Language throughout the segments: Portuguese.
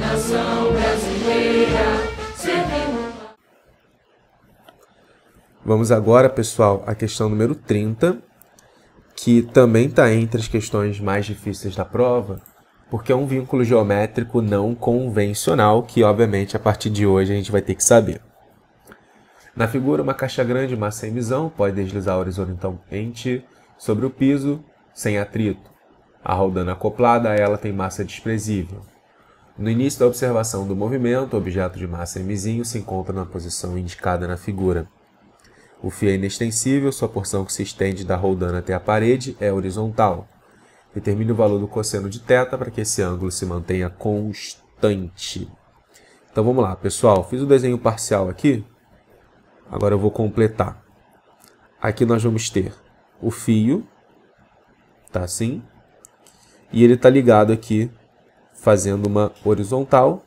nação brasileira, Vamos agora, pessoal, à questão número 30, que também está entre as questões mais difíceis da prova, porque é um vínculo geométrico não convencional, que obviamente a partir de hoje a gente vai ter que saber. Na figura, uma caixa grande, mas sem visão, pode deslizar horizontalmente então, sobre o piso, sem atrito. A rodana acoplada a ela tem massa desprezível. No início da observação do movimento, o objeto de massa Mzinho se encontra na posição indicada na figura. O fio é inextensível, sua porção que se estende da roldana até a parede é horizontal. Determine o valor do cosseno de θ para que esse ângulo se mantenha constante. Então vamos lá, pessoal. Fiz o desenho parcial aqui. Agora eu vou completar. Aqui nós vamos ter o fio, tá assim, e ele está ligado aqui fazendo uma horizontal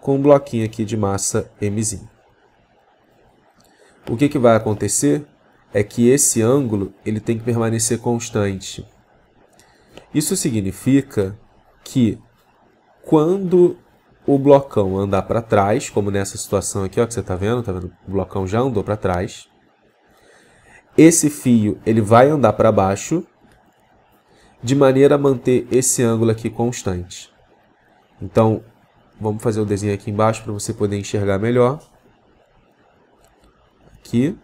com um bloquinho aqui de massa mzinho. O que, que vai acontecer é que esse ângulo ele tem que permanecer constante. Isso significa que quando o blocão andar para trás, como nessa situação aqui ó, que você está vendo, tá vendo? o blocão já andou para trás, esse fio ele vai andar para baixo, de maneira a manter esse ângulo aqui constante. Então, vamos fazer o desenho aqui embaixo para você poder enxergar melhor. Aqui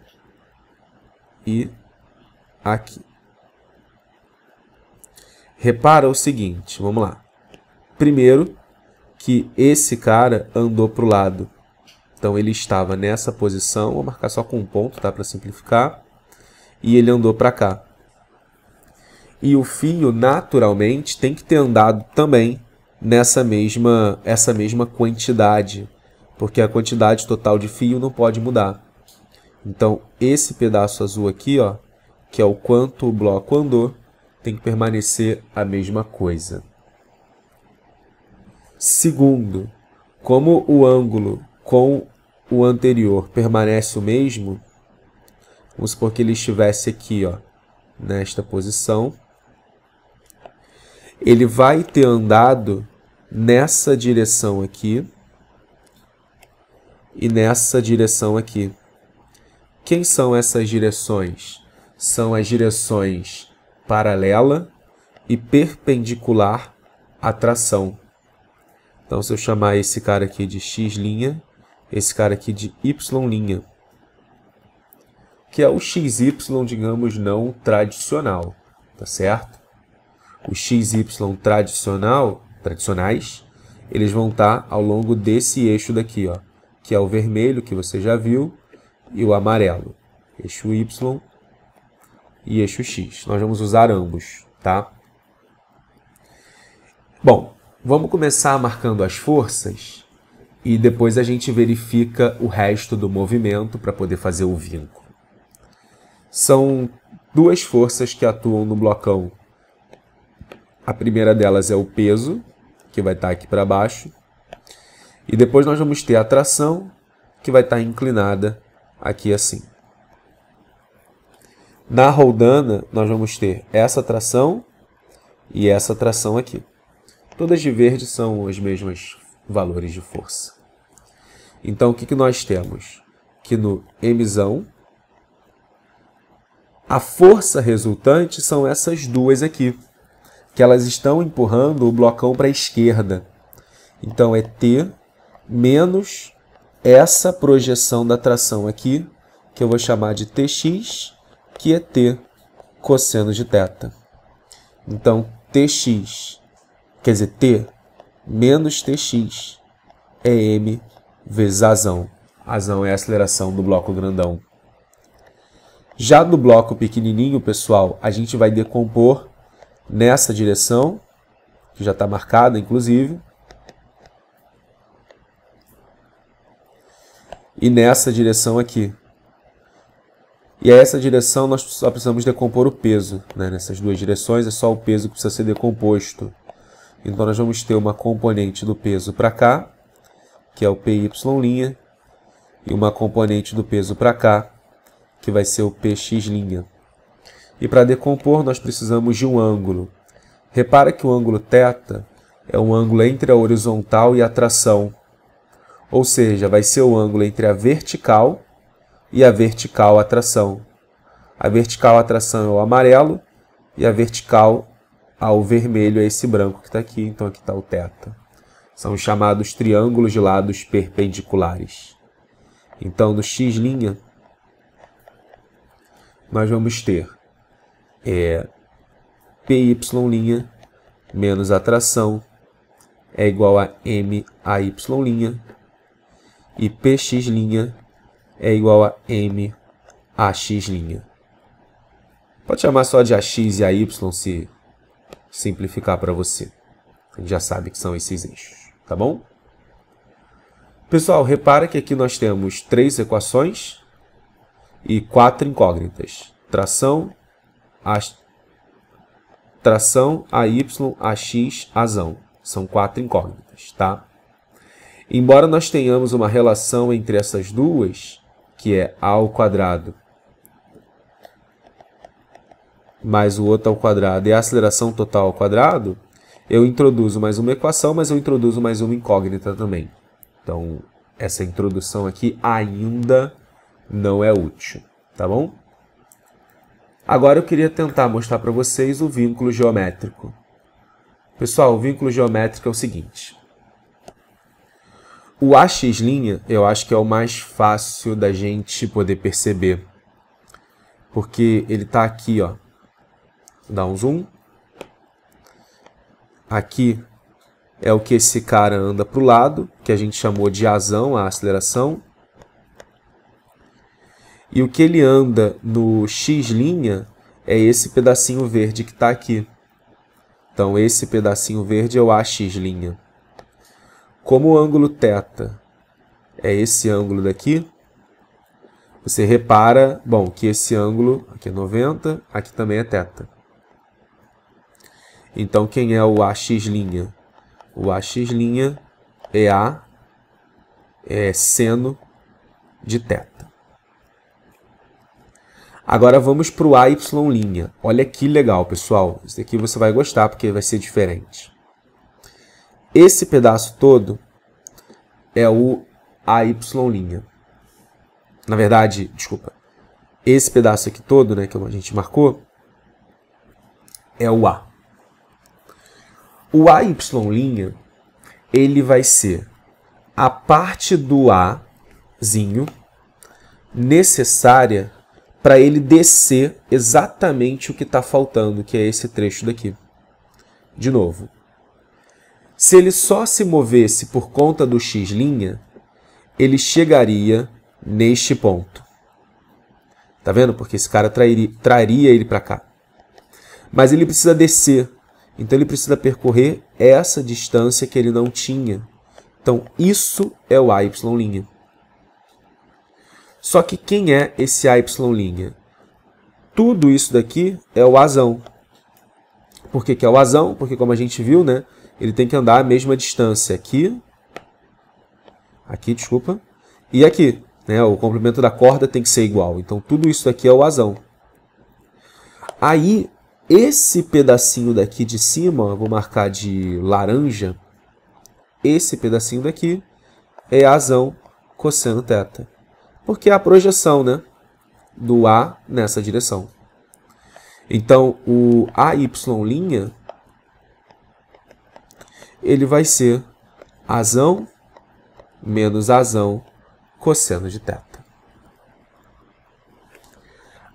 e aqui. Repara o seguinte, vamos lá. Primeiro, que esse cara andou para o lado. Então ele estava nessa posição, vou marcar só com um ponto, tá? Para simplificar. E ele andou para cá. E o filho, naturalmente, tem que ter andado também nessa mesma essa mesma quantidade, porque a quantidade total de fio não pode mudar. Então, esse pedaço azul aqui, ó, que é o quanto o bloco andou, tem que permanecer a mesma coisa. Segundo, como o ângulo com o anterior permanece o mesmo, vamos supor que ele estivesse aqui, ó, nesta posição, ele vai ter andado nessa direção aqui e nessa direção aqui. Quem são essas direções? São as direções paralela e perpendicular à tração. Então, se eu chamar esse cara aqui de x', esse cara aqui de y', que é o xy, digamos, não tradicional, tá certo? os XY tradicional, tradicionais, eles vão estar tá ao longo desse eixo daqui, ó, que é o vermelho, que você já viu, e o amarelo, eixo Y e eixo X. Nós vamos usar ambos, tá? Bom, vamos começar marcando as forças e depois a gente verifica o resto do movimento para poder fazer o vínculo. São duas forças que atuam no blocão a primeira delas é o peso, que vai estar tá aqui para baixo. E depois nós vamos ter a tração, que vai estar tá inclinada aqui assim. Na roldana, nós vamos ter essa tração e essa tração aqui. Todas de verde são os mesmos valores de força. Então, o que, que nós temos? Que no emissão, a força resultante são essas duas aqui que elas estão empurrando o blocão para a esquerda. Então é T menos essa projeção da tração aqui, que eu vou chamar de Tx, que é T cosseno de θ. Então Tx, quer dizer T menos Tx é M vezes azão. Azão é a aceleração do bloco grandão. Já do bloco pequenininho, pessoal, a gente vai decompor nessa direção, que já está marcada, inclusive, e nessa direção aqui. E a essa direção nós só precisamos decompor o peso. Né? Nessas duas direções é só o peso que precisa ser decomposto. Então nós vamos ter uma componente do peso para cá, que é o PY', e uma componente do peso para cá, que vai ser o PX'. E para decompor, nós precisamos de um ângulo. Repara que o ângulo θ é um ângulo entre a horizontal e a tração. Ou seja, vai ser o ângulo entre a vertical e a vertical atração. A vertical atração é o amarelo e a vertical ao vermelho é esse branco que está aqui, então aqui está o θ. São os chamados triângulos de lados perpendiculares. Então, no x', nós vamos ter é PY' menos atração é igual a MAY' e PX' é igual a MAX'. Pode chamar só de AX e AY se simplificar para você. A gente já sabe que são esses eixos, tá bom? Pessoal, repara que aqui nós temos três equações e quatro incógnitas. Tração, a tração, a y, a x, zão São quatro incógnitas, tá? Embora nós tenhamos uma relação entre essas duas, que é a ao quadrado mais o outro ao quadrado e a aceleração total ao quadrado, eu introduzo mais uma equação, mas eu introduzo mais uma incógnita também. Então, essa introdução aqui ainda não é útil, tá bom? Agora eu queria tentar mostrar para vocês o vínculo geométrico. Pessoal, o vínculo geométrico é o seguinte. O AX' eu acho que é o mais fácil da gente poder perceber. Porque ele está aqui, ó. Dá um zoom. Aqui é o que esse cara anda para o lado, que a gente chamou de azão, a aceleração. E o que ele anda no X linha é esse pedacinho verde que está aqui. Então, esse pedacinho verde é o AX linha. Como o ângulo θ é esse ângulo daqui, você repara, bom, que esse ângulo aqui é 90, aqui também é θ. Então, quem é o AX linha? O AX linha é A, é seno de θ. Agora vamos para o AY linha. Olha que legal, pessoal. Isso daqui você vai gostar porque vai ser diferente. Esse pedaço todo é o AY linha. Na verdade, desculpa. Esse pedaço aqui todo, né, que a gente marcou, é o A. O AY linha, ele vai ser a parte do Azinho necessária para ele descer exatamente o que está faltando, que é esse trecho daqui. De novo, se ele só se movesse por conta do x', ele chegaria neste ponto. Tá vendo? Porque esse cara trairia, traria ele para cá. Mas ele precisa descer. Então ele precisa percorrer essa distância que ele não tinha. Então isso é o y'. Só que quem é esse AY'? Tudo isso daqui é o azão. Por que, que é o azão? Porque, como a gente viu, né, ele tem que andar a mesma distância aqui, aqui, desculpa, e aqui. Né, o comprimento da corda tem que ser igual. Então, tudo isso daqui é o azão. Aí, esse pedacinho daqui de cima, vou marcar de laranja, esse pedacinho daqui é azão cosseno θ porque é a projeção né, do A nessa direção. Então, o AY' ele vai ser azão menos azão cosseno de θ.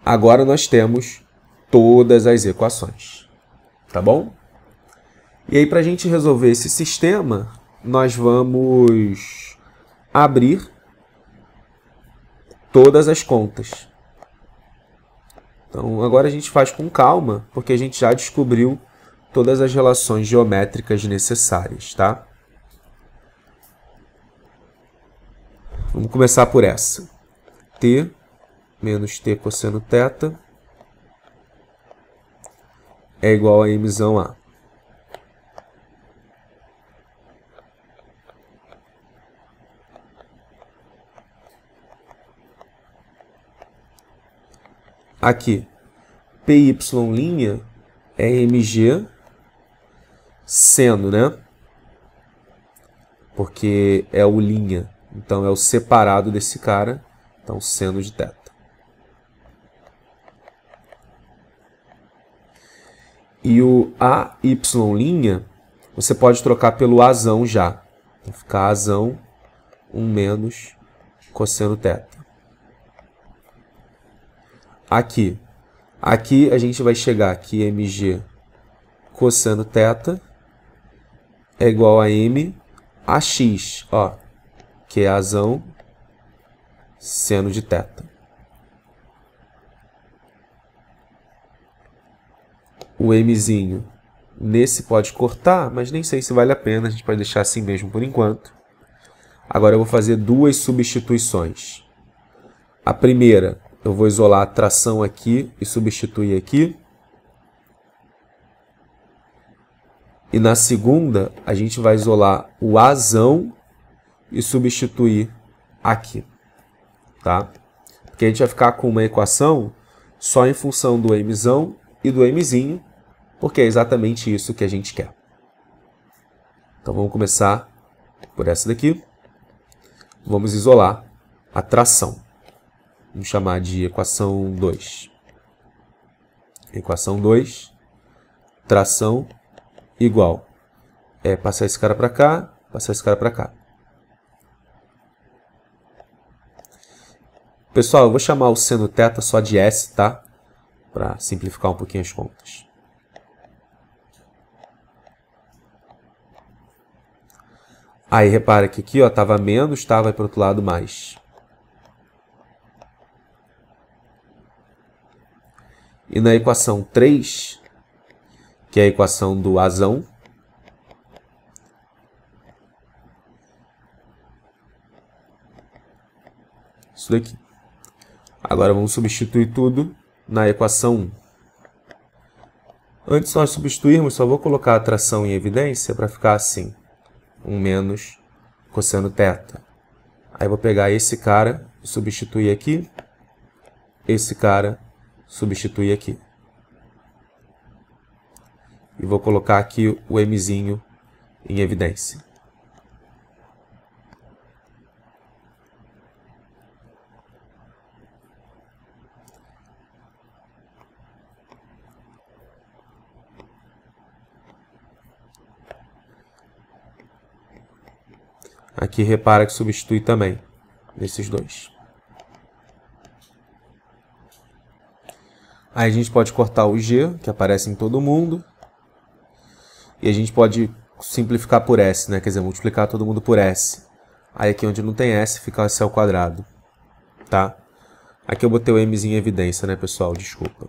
Agora nós temos todas as equações, tá bom? E aí, para a gente resolver esse sistema, nós vamos abrir todas as contas. Então agora a gente faz com calma, porque a gente já descobriu todas as relações geométricas necessárias, tá? Vamos começar por essa. T menos T cosseno θ é igual a M A. aqui PY' mg sendo, né? Porque é o linha, então é o separado desse cara, então seno de teta. E o AY', você pode trocar pelo azão já. Então fica azão 1 menos cosseno teta aqui. Aqui a gente vai chegar aqui mg cosseno θ é igual a m ax, ó, que é azão seno de θ. O mzinho nesse pode cortar, mas nem sei se vale a pena, a gente pode deixar assim mesmo por enquanto. Agora eu vou fazer duas substituições. A primeira eu vou isolar a tração aqui e substituir aqui. E na segunda, a gente vai isolar o azão e substituir aqui, tá? Porque a gente vai ficar com uma equação só em função do mzão e do mzinho, porque é exatamente isso que a gente quer. Então vamos começar por essa daqui. Vamos isolar a tração. Vamos chamar de equação 2. Equação 2, tração igual. É passar esse cara para cá, passar esse cara para cá. Pessoal, eu vou chamar o seno θ só de S, tá? Para simplificar um pouquinho as contas. Aí repara que aqui ó, tava menos, tá? Vai para outro lado mais. E na equação 3, que é a equação do azão, isso daqui. Agora vamos substituir tudo na equação 1. Antes de nós substituirmos, só vou colocar a tração em evidência para ficar assim. 1 menos cosseno θ. Aí vou pegar esse cara, substituir aqui, esse cara substituir aqui. E vou colocar aqui o Mzinho em evidência. Aqui repara que substitui também nesses dois. Aí a gente pode cortar o G, que aparece em todo mundo. E a gente pode simplificar por S, né? quer dizer, multiplicar todo mundo por S. Aí aqui onde não tem S fica S ao quadrado. Tá? Aqui eu botei o M's em evidência, né, pessoal? Desculpa.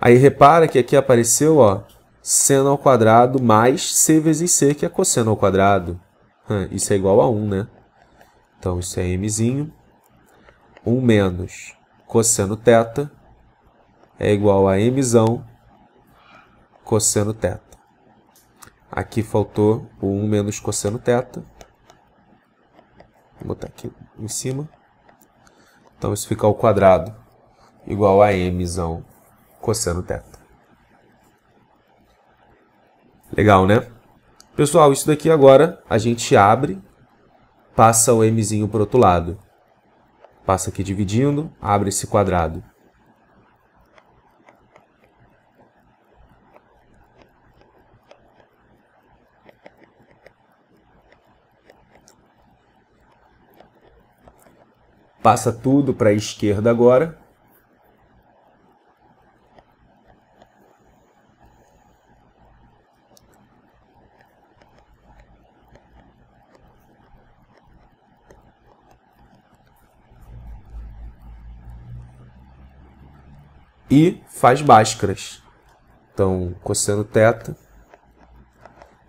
Aí repara que aqui apareceu, ó, seno ao quadrado mais C vezes C, que é cosseno ao quadrado. isso é igual a 1, né? Então, isso é M'zinho. 1 menos cosseno teta é igual a m cosseno teta. Aqui faltou o 1 menos cosseno teta. Vou botar aqui em cima. Então isso fica ao quadrado igual a m cosseno teta. Legal, né? Pessoal, isso daqui agora a gente abre, passa o mzinho para o outro lado passa aqui dividindo, abre esse quadrado. Passa tudo para a esquerda agora. e faz báscaras. Então, cosseno θ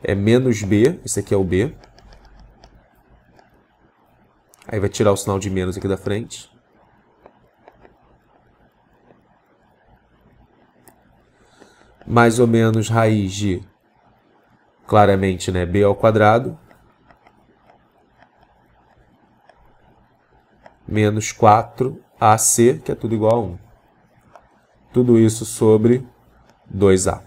é menos B, esse aqui é o B. Aí vai tirar o sinal de menos aqui da frente. Mais ou menos raiz de, claramente, né, B ao quadrado. Menos 4AC, que é tudo igual a 1. Tudo isso sobre 2A.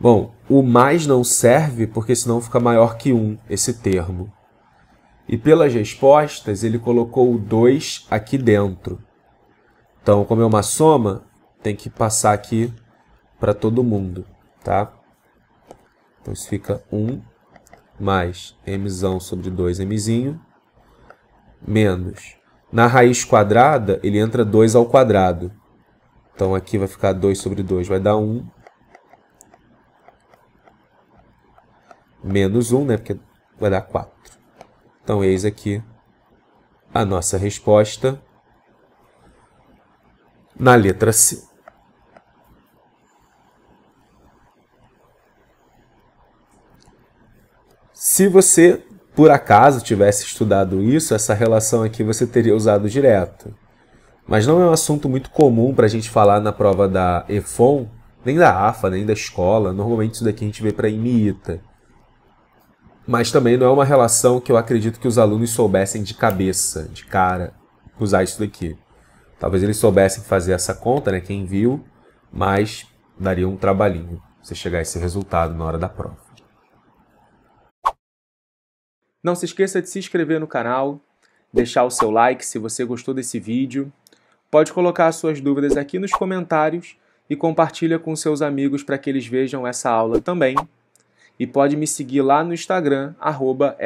Bom, o mais não serve porque senão fica maior que 1 esse termo. E pelas respostas, ele colocou o 2 aqui dentro. Então, como é uma soma, tem que passar aqui para todo mundo, tá? Então, isso fica 1 mais m sobre 2 m menos. Na raiz quadrada, ele entra 2 ao quadrado. Então aqui vai ficar 2 sobre 2, vai dar 1. Um. Menos 1, um, né? Porque vai dar 4. Então eis aqui a nossa resposta na letra C. Se você por acaso tivesse estudado isso, essa relação aqui você teria usado direto. Mas não é um assunto muito comum para a gente falar na prova da EFON, nem da AFA, nem da escola. Normalmente isso daqui a gente vê para a IMITA. Mas também não é uma relação que eu acredito que os alunos soubessem de cabeça, de cara, usar isso daqui. Talvez eles soubessem fazer essa conta, né? Quem viu, mas daria um trabalhinho você chegar a esse resultado na hora da prova. Não se esqueça de se inscrever no canal, deixar o seu like se você gostou desse vídeo. Pode colocar suas dúvidas aqui nos comentários e compartilha com seus amigos para que eles vejam essa aula também. E pode me seguir lá no Instagram, arroba